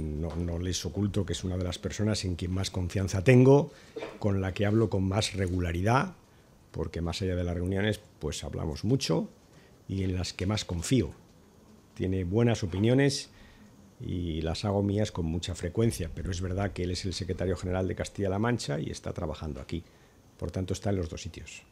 no, les oculto que es una de las personas en quien más confianza tengo, con la que hablo con más regularidad, porque más allá de las reuniones, pues hablamos mucho y en las que más confío. Tiene buenas opiniones y las hago mías con mucha frecuencia, pero es verdad que él es el secretario general de Castilla-La Mancha y está trabajando aquí. Por tanto, está en los dos sitios.